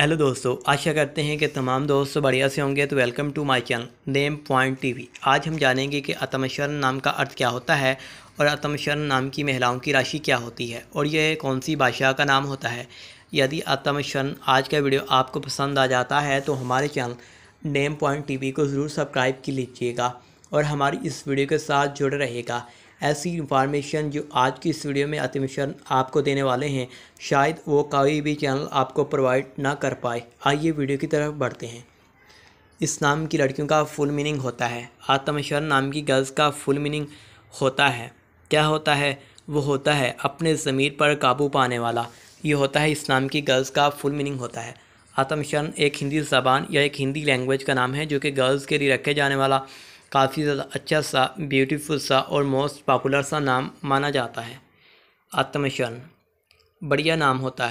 hello दोस्तों आशा करते हैं कि तमाम दोस्त बढ़िया से होंगे तो welcome to my channel name point TV आज हम जानेंगे कि आत्मशरण नाम का अर्थ क्या होता है और आत्मशरण नाम की महिलाओं की राशि क्या होती है और यह कौन सी भाषा का नाम होता है यदि आत्मशरण आज का वीडियो आपको पसंद आ जाता है तो हमारे चैनल नेम पॉइंट टी को ज़रूर सब्सक्राइब कर लीजिएगा और हमारी इस वीडियो के साथ जुड़े रहेगा ऐसी इन्फॉर्मेशन जो आज की इस वीडियो में अतिमिशन आपको देने वाले हैं शायद वो कोई भी चैनल आपको प्रोवाइड ना कर पाए आइए वीडियो की तरफ बढ़ते हैं इस नाम की लड़कियों का फुल मीनिंग होता है आत्मशरण नाम की गर्ल्स का फुल मीनिंग होता है क्या होता है वो होता है अपने ज़मीर पर काबू पाने वाला ये होता है इस नाम की गर्ल्स का फुल मीनिंग होता है आत्मशरण एक हिंदी जबान या एक हिंदी लैंग्वेज का नाम है जो कि गर्ल्स के लिए रखे जाने वाला काफ़ी ज़्यादा अच्छा सा ब्यूटीफुल सा और मोस्ट पॉपुलर सा नाम माना जाता है आत्मशन बढ़िया नाम होता है